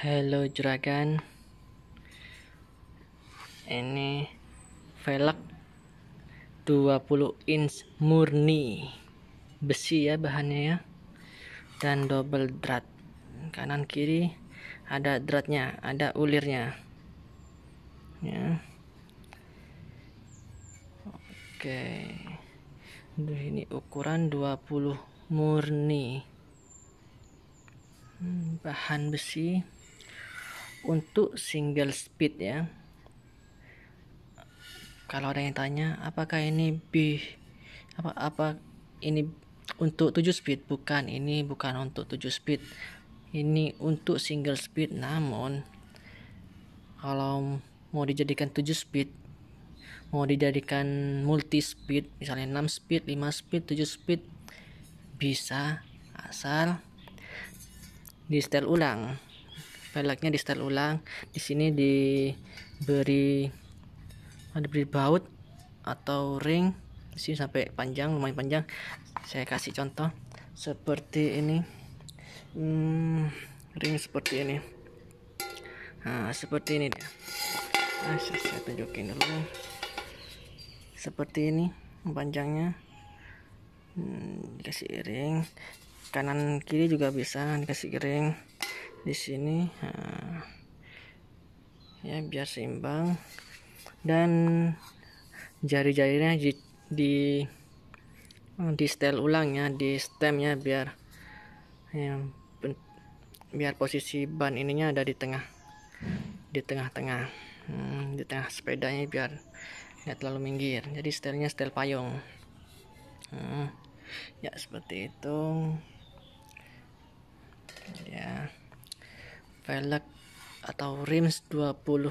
Halo juragan Ini velg 20 inch murni Besi ya bahannya ya Dan double drat Kanan kiri ada dratnya Ada ulirnya Ya Oke Ini ukuran 20 murni hmm, Bahan besi untuk single speed ya kalau ada yang tanya apakah ini B apa apa ini untuk 7 speed bukan ini bukan untuk 7 speed ini untuk single speed namun kalau mau dijadikan 7 speed mau dijadikan multi speed misalnya 6 speed 5 speed 7 speed bisa asal di setel ulang velgnya di setel ulang di sini diberi ada beri baut atau ring di sini sampai panjang lumayan panjang saya kasih contoh seperti ini hmm, ring seperti ini nah seperti ini dia nah, saya, saya tunjukin dulu seperti ini panjangnya hmm, dikasih ring kanan kiri juga bisa dikasih ring di sini nah, ya biar seimbang dan jari-jarinya di, di oh, di setel ulang ya di stemnya biar ya, biar posisi ban ininya ada di tengah di tengah-tengah hmm, di tengah sepedanya biar tidak terlalu minggir jadi setelnya setel payung hmm, ya seperti itu ya velg atau rims 20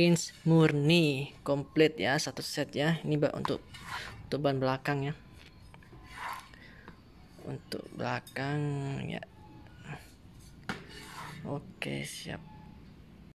inch murni komplit ya satu set ya ini untuk untuk ban belakang ya untuk belakang ya oke siap